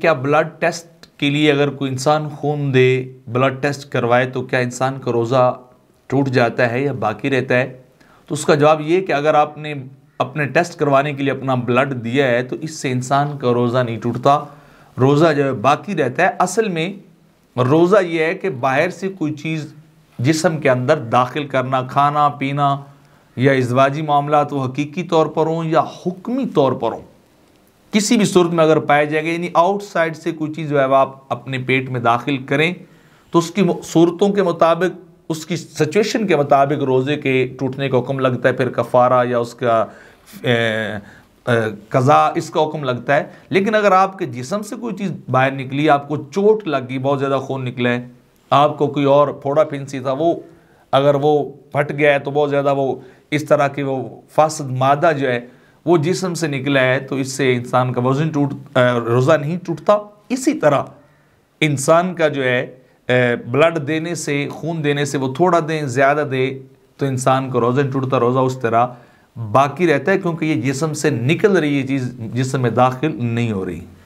क्या blood test के लिए अगर कोई इंसान खून दे ब्लड टेस्ट करवाए तो क्या इंसान का रोज़ा टूट जाता है या बाकी रहता है तो उसका जवाब ये कि अगर आपने अपने टेस्ट करवाने के लिए अपना ब्लड दिया है तो इससे इंसान का रोज़ा नहीं टूटता रोज़ा जो है बाकी रहता है असल में रोज़ा ये है कि बाहर से कोई चीज़ जिसम के अंदर दाखिल करना खाना पीना या इसवाजी मामला तो हकीकी तौर पर हों या हुक्मी तौर पर हों किसी भी सूरत में अगर पाया जाएगा यानी आउटसाइड से कोई चीज़ जो है आप अपने पेट में दाखिल करें तो उसकी सूरतों के मुताबिक उसकी सिचुएशन के मुताबिक रोज़े के टूटने का हुक्म लगता है फिर कफ़ारा या उसका ए, कज़ा इसका हुक्म लगता है लेकिन अगर आपके जिसम से कोई चीज़ बाहर निकली आपको चोट लग गई बहुत ज़्यादा खून निकला है आपको कोई और फोड़ा फिंसी था वो अगर वो फट गया है तो बहुत ज़्यादा वो इस तरह की वो फासद मादा जो है वो जिसम से निकला है तो इससे इंसान का वजन टूट रोज़ा नहीं टूटता इसी तरह इंसान का जो है ब्लड देने से खून देने से वो थोड़ा दें ज़्यादा दे तो इंसान का रोज़ा टूटता रोज़ा उस तरह बाकी रहता है क्योंकि ये जिसम से निकल रही है चीज़ जिसम में दाखिल नहीं हो रही